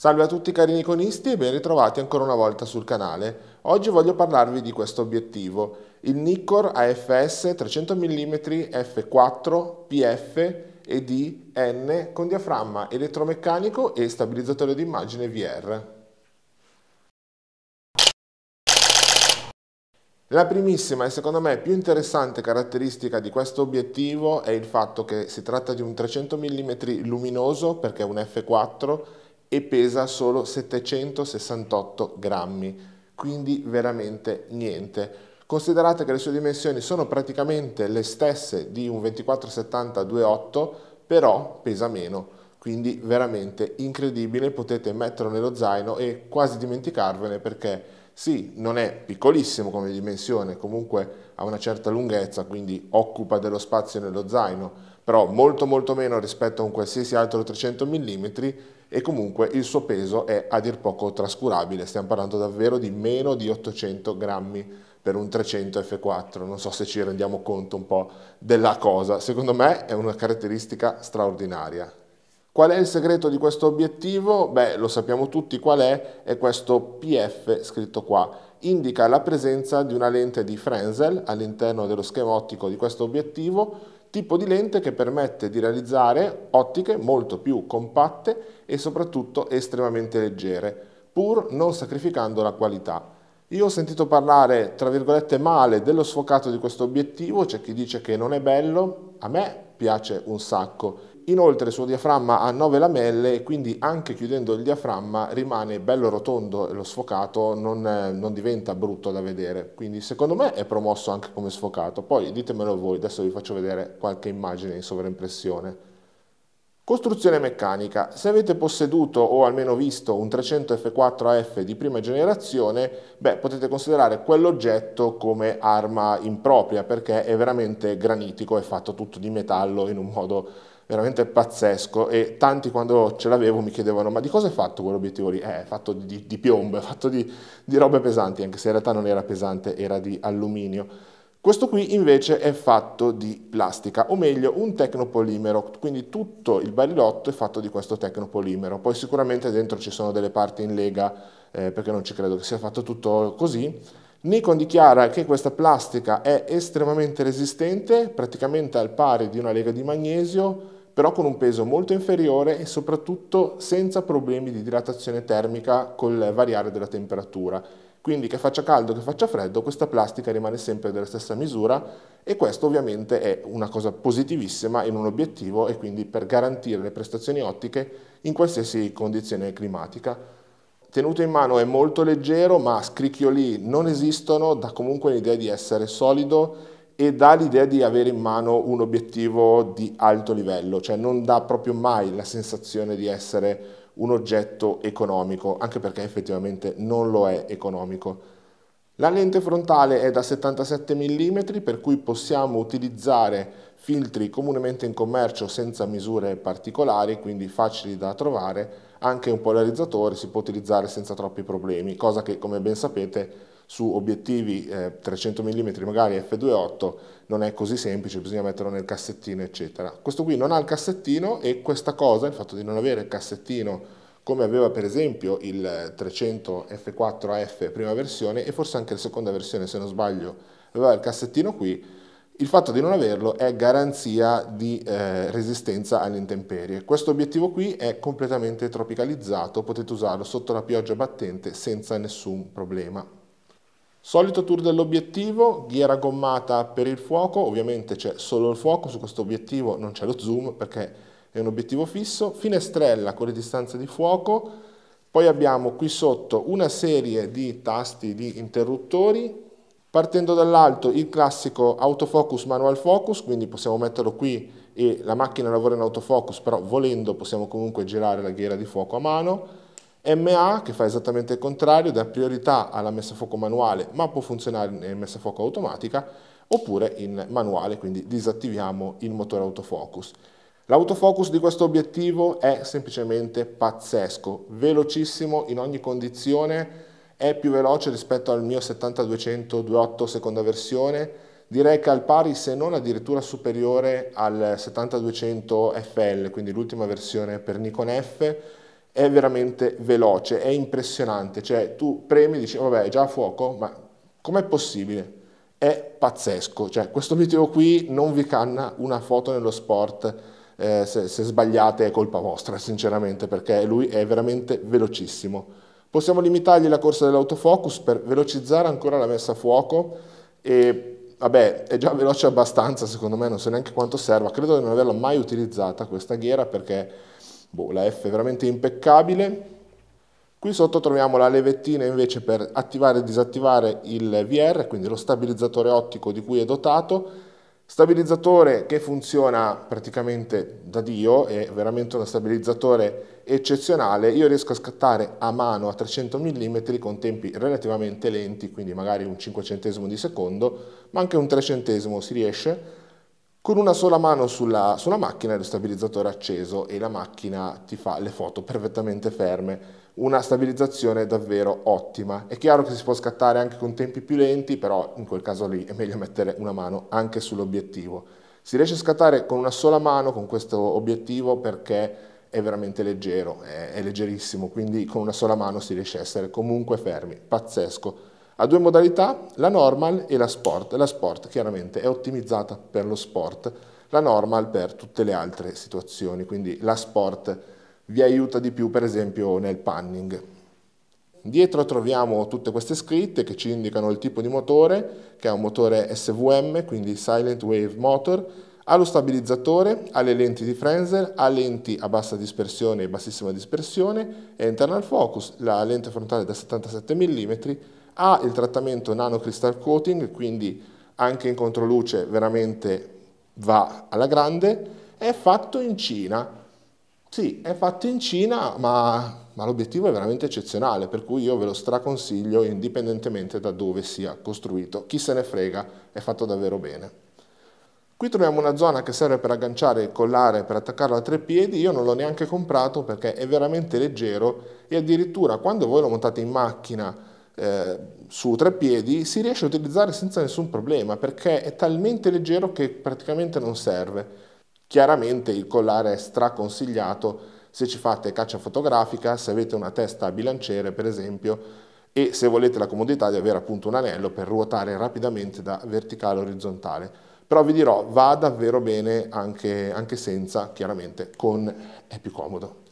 Salve a tutti cari Nikonisti e ben ritrovati ancora una volta sul canale. Oggi voglio parlarvi di questo obiettivo, il Nikkor AFS 300 mm f4 PF e DN con diaframma elettromeccanico e stabilizzatore d'immagine VR. La primissima e secondo me più interessante caratteristica di questo obiettivo è il fatto che si tratta di un 300 mm luminoso perché è un f4 e pesa solo 768 grammi, quindi veramente niente. Considerate che le sue dimensioni sono praticamente le stesse di un 2470-28, però pesa meno, quindi veramente incredibile, potete metterlo nello zaino e quasi dimenticarvene perché sì, non è piccolissimo come dimensione, comunque ha una certa lunghezza, quindi occupa dello spazio nello zaino, però molto molto meno rispetto a un qualsiasi altro 300 mm e comunque il suo peso è a dir poco trascurabile, stiamo parlando davvero di meno di 800 grammi per un 300 F4, non so se ci rendiamo conto un po' della cosa, secondo me è una caratteristica straordinaria. Qual è il segreto di questo obiettivo? Beh, lo sappiamo tutti qual è, è questo PF scritto qua. Indica la presenza di una lente di Frenzel all'interno dello schema ottico di questo obiettivo tipo di lente che permette di realizzare ottiche molto più compatte e soprattutto estremamente leggere, pur non sacrificando la qualità. Io ho sentito parlare, tra virgolette, male dello sfocato di questo obiettivo, c'è chi dice che non è bello, a me piace un sacco Inoltre il suo diaframma ha 9 lamelle e quindi anche chiudendo il diaframma rimane bello rotondo e lo sfocato non, eh, non, diventa brutto da vedere. Quindi secondo me è promosso anche come sfocato. Poi ditemelo voi, adesso vi faccio vedere qualche immagine in sovraimpressione. Costruzione meccanica. Se avete posseduto o almeno visto un 300 F4AF di prima generazione, beh, potete considerare quell'oggetto come arma impropria perché è veramente granitico, è fatto tutto di metallo in un modo veramente pazzesco e tanti quando ce l'avevo mi chiedevano ma di cosa è fatto quell'obiettivo lì? Eh, è fatto di, di, piombo, è fatto di, di robe pesanti, anche se in realtà non era pesante, era di alluminio. Questo qui invece è fatto di plastica, o meglio un tecnopolimero, quindi tutto il barilotto è fatto di questo tecnopolimero. Poi sicuramente dentro ci sono delle parti in lega, eh, perché non ci credo che sia fatto tutto così. Nikon dichiara che questa plastica è estremamente resistente, praticamente al pari di una lega di magnesio, però con un peso molto inferiore e soprattutto senza problemi di dilatazione termica col variare della temperatura. Quindi che faccia caldo, che faccia freddo, questa plastica rimane sempre della stessa misura e questo ovviamente è una cosa positivissima in un obiettivo e quindi per garantire le prestazioni ottiche in qualsiasi condizione climatica. Tenuto in mano è molto leggero, ma scricchioli non esistono, dà comunque l'idea di essere solido e dà l'idea di avere in mano un obiettivo di alto livello, cioè non dà proprio mai la sensazione di essere un oggetto economico, anche perché effettivamente non lo è economico. La lente frontale è da 77 mm per cui possiamo utilizzare filtri comunemente in commercio senza misure particolari, quindi facili da trovare, anche un polarizzatore si può utilizzare senza troppi problemi, cosa che come ben sapete su obiettivi eh, 300 mm magari f2.8 non è così semplice, bisogna metterlo nel cassettino eccetera. Questo qui non ha il cassettino e questa cosa, il fatto di non avere il cassettino come aveva per esempio il 300 f 4 f prima versione e forse anche la seconda versione se non sbaglio aveva il cassettino qui, il fatto di non averlo è garanzia di eh, resistenza alle intemperie. Questo obiettivo qui è completamente tropicalizzato, potete usarlo sotto la pioggia battente senza nessun problema. Solito tour dell'obiettivo, ghiera gommata per il fuoco, ovviamente c'è solo il fuoco, su questo obiettivo non c'è lo zoom perché è un obiettivo fisso, finestrella con le distanze di fuoco, poi abbiamo qui sotto una serie di tasti di interruttori, partendo dall'alto il classico autofocus manual focus, quindi possiamo metterlo qui e la macchina lavora in autofocus, però volendo possiamo comunque girare la ghiera di fuoco a mano, MA che fa esattamente il contrario, dà priorità alla messa a fuoco manuale ma può funzionare in messa a fuoco automatica oppure in manuale, quindi disattiviamo il motore autofocus. L'autofocus di questo obiettivo è semplicemente pazzesco, velocissimo in ogni condizione, è più veloce rispetto al mio 7200 2.8 seconda versione, direi che al pari se non addirittura superiore al 7200 FL, quindi l'ultima versione per Nikon F, è veramente veloce, è impressionante, cioè tu premi e dici oh, vabbè è già a fuoco, ma com'è possibile? È pazzesco, cioè questo video qui non vi canna una foto nello sport, eh, se, se sbagliate è colpa vostra sinceramente perché lui è veramente velocissimo. Possiamo limitargli la corsa dell'autofocus per velocizzare ancora la messa a fuoco e vabbè, è già veloce abbastanza, secondo me non so neanche quanto serva, credo di non averla mai utilizzata questa ghiera perché boh, la F è veramente impeccabile. Qui sotto troviamo la levettina invece per attivare e disattivare il VR, quindi lo stabilizzatore ottico di cui è dotato. Stabilizzatore che funziona praticamente da Dio, è veramente uno stabilizzatore eccezionale. Io riesco a scattare a mano a 300 mm con tempi relativamente lenti, quindi magari un 5 centesimo di secondo, ma anche un 3 centesimo si riesce con una sola mano sulla, sulla macchina e lo stabilizzatore acceso e la macchina ti fa le foto perfettamente ferme una stabilizzazione davvero ottima. È chiaro che si può scattare anche con tempi più lenti, però in quel caso lì è meglio mettere una mano anche sull'obiettivo. Si riesce a scattare con una sola mano con questo obiettivo perché è veramente leggero, è, è leggerissimo, quindi con una sola mano si riesce a essere comunque fermi, pazzesco. Ha due modalità, la normal e la sport. La sport chiaramente è ottimizzata per lo sport, la normal per tutte le altre situazioni, quindi la sport vi aiuta di più per esempio nel panning. Dietro troviamo tutte queste scritte che ci indicano il tipo di motore, che è un motore SVM, quindi Silent Wave Motor, ha lo stabilizzatore, ha le lenti di Frenzel, ha lenti a bassa dispersione e bassissima dispersione, è internal focus, la lente frontale da 77 mm ha il trattamento nano crystal coating, quindi anche in controluce veramente va alla grande, è fatto in Cina. Sì, è fatto in Cina, ma, ma l'obiettivo è veramente eccezionale, per cui io ve lo straconsiglio indipendentemente da dove sia costruito. Chi se ne frega, è fatto davvero bene. Qui troviamo una zona che serve per agganciare il collare per attaccarlo a tre piedi, io non l'ho neanche comprato perché è veramente leggero e addirittura quando voi lo montate in macchina eh, su tre piedi si riesce a utilizzare senza nessun problema perché è talmente leggero che praticamente non serve. Chiaramente il collare è straconsigliato se ci fate caccia fotografica, se avete una testa a bilanciere per esempio e se volete la comodità di avere appunto un anello per ruotare rapidamente da verticale a orizzontale. Però vi dirò, va davvero bene anche, anche senza, chiaramente con è più comodo.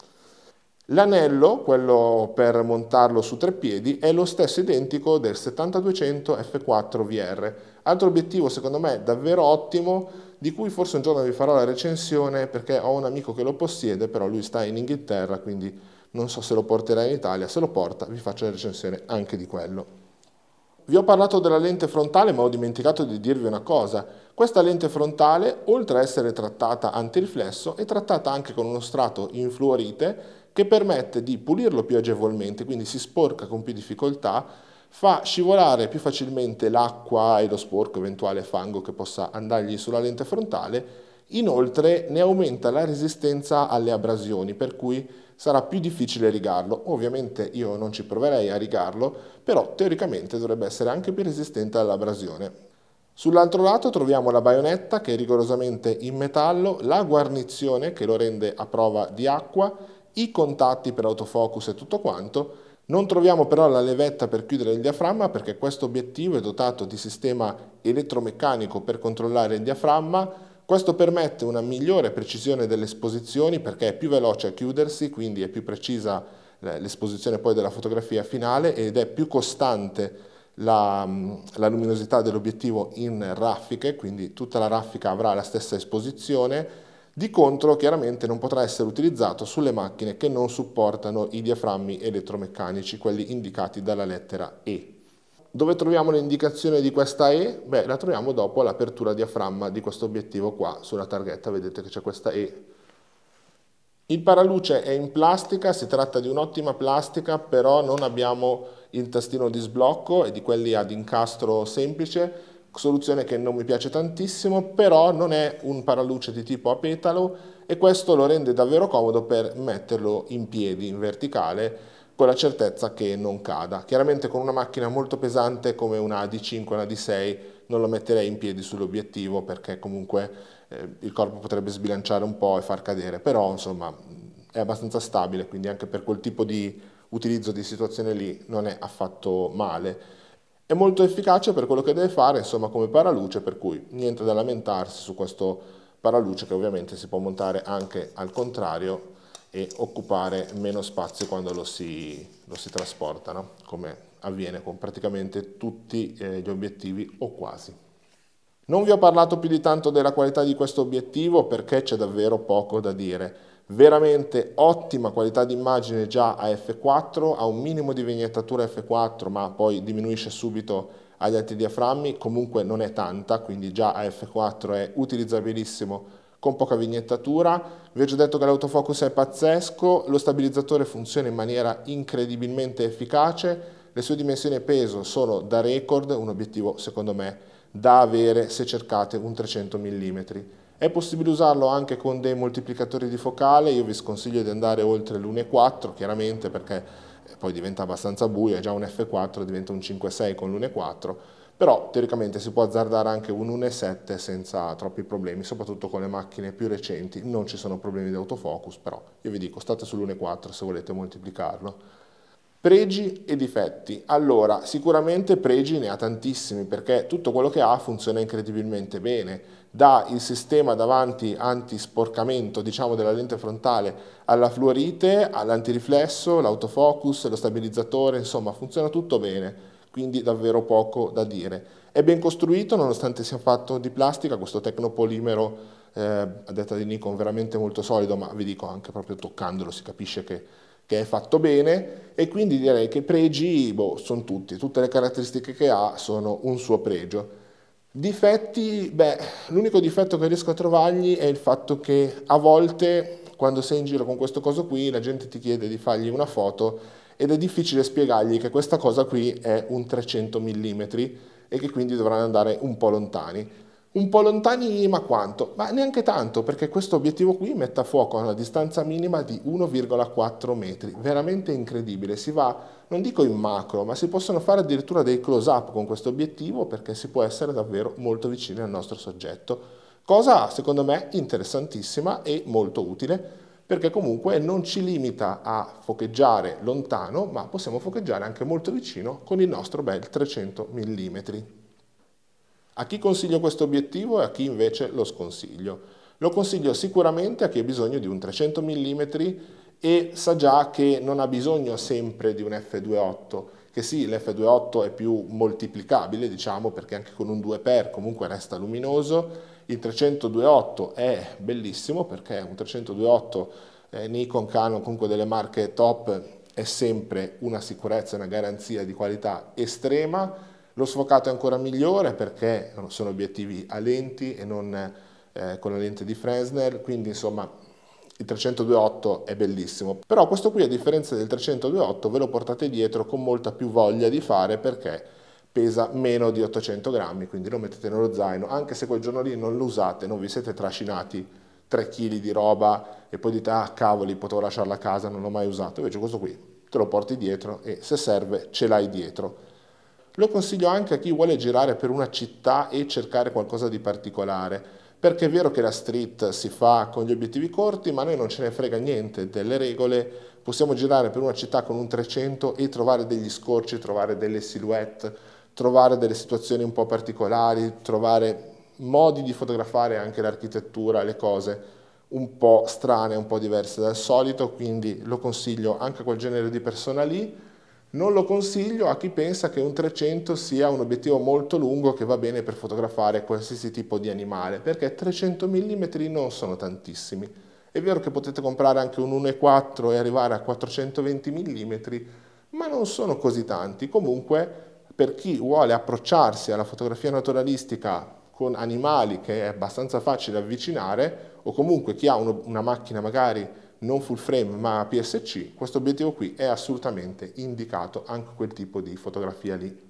L'anello, quello per montarlo su tre piedi, è lo stesso identico del 7200 F4 VR. Altro obiettivo secondo me davvero ottimo, di cui forse un giorno vi farò la recensione perché ho un amico che lo possiede, però lui sta in Inghilterra, quindi non so se lo porterà in Italia, se lo porta vi faccio la recensione anche di quello. Vi ho parlato della lente frontale ma ho dimenticato di dirvi una cosa. Questa lente frontale, oltre a essere trattata antiriflesso, è trattata anche con uno strato in fluorite che permette di pulirlo più agevolmente, quindi si sporca con più difficoltà, fa scivolare più facilmente l'acqua e lo sporco eventuale fango che possa andargli sulla lente frontale, inoltre ne aumenta la resistenza alle abrasioni, per cui sarà più difficile rigarlo. Ovviamente io non ci proverei a rigarlo, però teoricamente dovrebbe essere anche più resistente all'abrasione. Sull'altro lato troviamo la baionetta che è rigorosamente in metallo, la guarnizione che lo rende a prova di acqua i contatti per autofocus e tutto quanto. Non troviamo però la levetta per chiudere il diaframma perché questo obiettivo è dotato di sistema elettromeccanico per controllare il diaframma. Questo permette una migliore precisione delle esposizioni perché è più veloce a chiudersi, quindi è più precisa eh, l'esposizione poi della fotografia finale ed è più costante la, mm, la, luminosità dell'obiettivo in raffiche, quindi tutta la raffica avrà la stessa esposizione di contro chiaramente non potrà essere utilizzato sulle macchine che non supportano i diaframmi elettromeccanici, quelli indicati dalla lettera E. Dove troviamo l'indicazione di questa E? Beh, la troviamo dopo l'apertura diaframma di questo obiettivo qua. Sulla targhetta vedete che c'è questa E. Il paraluce è in plastica, si tratta di un'ottima plastica, però non abbiamo il tastino di sblocco e di quelli ad incastro semplice, soluzione che non mi piace tantissimo, però non è un paraluce di tipo a petalo e questo lo rende davvero comodo per metterlo in piedi, in verticale, con la certezza che non cada. Chiaramente con una macchina molto pesante come una d 5 una d 6 non lo metterei in piedi sull'obiettivo perché comunque eh, il corpo potrebbe sbilanciare un po' e far cadere, però insomma è abbastanza stabile, quindi anche per quel tipo di utilizzo di situazione lì non è affatto male. È molto efficace per quello che deve fare, insomma, come paraluce, per cui niente da lamentarsi su questo paraluce che ovviamente si può montare anche al contrario e occupare meno spazio quando lo si, lo si trasporta, no? come avviene con praticamente tutti eh, gli obiettivi o quasi. Non vi ho parlato più di tanto della qualità di questo obiettivo perché c'è davvero poco da dire veramente ottima qualità d'immagine già a f4, ha un minimo di vignettatura f4 ma poi diminuisce subito agli antidiaframmi, comunque non è tanta, quindi già a f4 è utilizzabilissimo con poca vignettatura. Vi ho già detto che l'autofocus è pazzesco, lo stabilizzatore funziona in maniera incredibilmente efficace, le sue dimensioni e peso sono da record, un obiettivo secondo me da avere se cercate un 300 mm. È possibile usarlo anche con dei moltiplicatori di focale, io vi sconsiglio di andare oltre l'1,4 chiaramente perché eh, poi diventa abbastanza buio, è già un F4 diventa un 5,6 con l'1,4, però teoricamente si può azzardare anche un 1,7 senza troppi problemi, soprattutto con le macchine più recenti, non ci sono problemi di autofocus, però io vi dico state sull'1,4 se volete moltiplicarlo. Pregi e difetti. Allora, sicuramente pregi ne ha tantissimi perché tutto quello che ha funziona incredibilmente bene. Da il sistema davanti anti-sporcamento, diciamo, della lente frontale alla fluorite, all'antiriflesso, l'autofocus, lo stabilizzatore, insomma, funziona tutto bene. Quindi davvero poco da dire. È ben costruito, nonostante sia fatto di plastica, questo tecnopolimero, eh, a detta di Nikon, veramente molto solido, ma vi dico anche proprio toccandolo si capisce che che è fatto bene e quindi direi che pregi boh, sono tutti, tutte le caratteristiche che ha sono un suo pregio. Difetti, beh, l'unico difetto che riesco a trovargli è il fatto che a volte quando sei in giro con questo coso qui la gente ti chiede di fargli una foto ed è difficile spiegargli che questa cosa qui è un 300 mm e che quindi dovranno andare un po' lontani un po' lontani ma quanto? Ma neanche tanto perché questo obiettivo qui mette a fuoco a una distanza minima di 1,4 metri, veramente incredibile, si va non dico in macro ma si possono fare addirittura dei close up con questo obiettivo perché si può essere davvero molto vicini al nostro soggetto, cosa secondo me interessantissima e molto utile perché comunque non ci limita a focheggiare lontano ma possiamo focheggiare anche molto vicino con il nostro bel 300 mm. A chi consiglio questo obiettivo e a chi invece lo sconsiglio? Lo consiglio sicuramente a chi ha bisogno di un 300 mm e sa già che non ha bisogno sempre di un f2.8, che sì, l'f2.8 è più moltiplicabile, diciamo, perché anche con un 2x comunque resta luminoso. Il 300-2.8 è bellissimo perché un 300-2.8 eh, Nikon, Canon, comunque delle marche top, è sempre una sicurezza, e una garanzia di qualità estrema lo sfocato è ancora migliore perché sono obiettivi a lenti e non eh, con la lente di Fresnel, quindi insomma il 302.8 è bellissimo, però questo qui a differenza del 302.8 ve lo portate dietro con molta più voglia di fare perché pesa meno di 800 grammi, quindi lo mettete nello zaino, anche se quel giorno lì non lo usate, non vi siete trascinati 3 kg di roba e poi dite ah cavoli potevo lasciarla a casa, non l'ho mai usato, invece questo qui te lo porti dietro e se serve ce l'hai dietro. Lo consiglio anche a chi vuole girare per una città e cercare qualcosa di particolare, perché è vero che la street si fa con gli obiettivi corti, ma noi non ce ne frega niente delle regole, possiamo girare per una città con un 300 e trovare degli scorci, trovare delle silhouette, trovare delle situazioni un po' particolari, trovare modi di fotografare anche l'architettura, le cose un po' strane, un po' diverse dal solito, quindi lo consiglio anche a quel genere di persona lì non lo consiglio a chi pensa che un 300 sia un obiettivo molto lungo che va bene per fotografare qualsiasi tipo di animale, perché 300 mm non sono tantissimi. È vero che potete comprare anche un 1,4 e arrivare a 420 mm, ma non sono così tanti. Comunque, per chi vuole approcciarsi alla fotografia naturalistica con animali che è abbastanza facile avvicinare, o comunque chi ha uno, una macchina magari non full frame ma PSC, questo obiettivo qui è assolutamente indicato anche quel tipo di fotografia lì.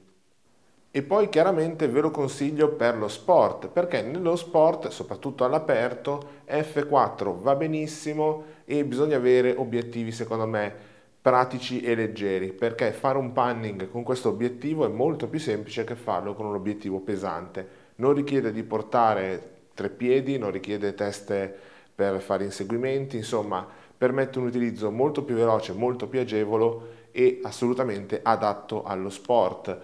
E poi chiaramente ve lo consiglio per lo sport, perché nello sport, soprattutto all'aperto, F4 va benissimo e bisogna avere obiettivi secondo me pratici e leggeri, perché fare un panning con questo obiettivo è molto più semplice che farlo con un obiettivo pesante. Non richiede di portare tre piedi, non richiede teste per fare inseguimenti, insomma permette un utilizzo molto più veloce, molto più agevole e assolutamente adatto allo sport.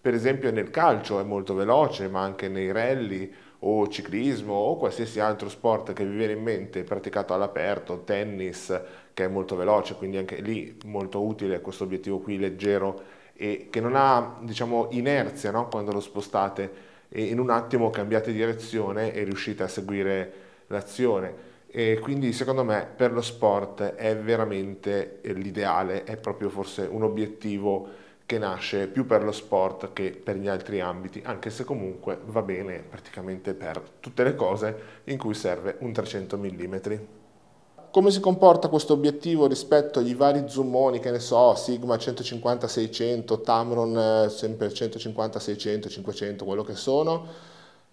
Per esempio nel calcio è molto veloce, ma anche nei rally o ciclismo o qualsiasi altro sport che vi viene in mente praticato all'aperto, tennis che è molto veloce, quindi anche lì molto utile questo obiettivo qui leggero e che non ha diciamo inerzia no? quando lo spostate e in un attimo cambiate direzione e riuscite a seguire l'azione. E quindi secondo me per lo sport è veramente l'ideale, è proprio forse un obiettivo che nasce più per lo sport che per gli altri ambiti, anche se comunque va bene praticamente per tutte le cose in cui serve un 300 mm. Come si comporta questo obiettivo rispetto agli vari zoomoni, che ne so, Sigma 150-600, Tamron eh, sempre 150-600, 500, quello che sono?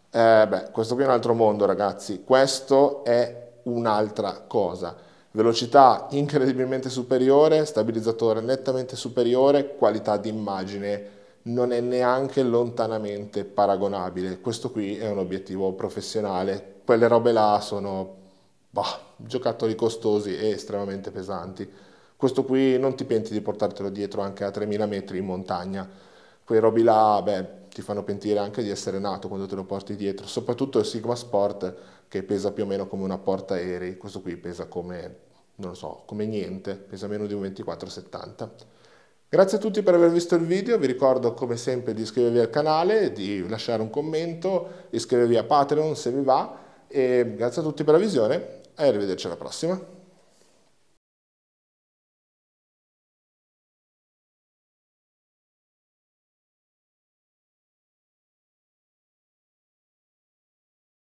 Eh beh, questo qui è un altro mondo ragazzi, questo è un'altra cosa. Velocità incredibilmente superiore, stabilizzatore nettamente superiore, qualità d'immagine non è neanche lontanamente paragonabile. Questo qui è un obiettivo professionale. Quelle robe là sono bah, giocattoli costosi e estremamente pesanti. Questo qui non ti penti di portartelo dietro anche a 3000 metri in montagna quei robi là, beh, ti fanno pentire anche di essere nato quando te lo porti dietro, soprattutto il Sigma Sport che pesa più o meno come una porta aerei, questo qui pesa come, non lo so, come niente, pesa meno di un 24,70. Grazie a tutti per aver visto il video, vi ricordo come sempre di iscrivervi al canale, di lasciare un commento, iscrivervi a Patreon se vi va e grazie a tutti per la visione e arrivederci alla prossima.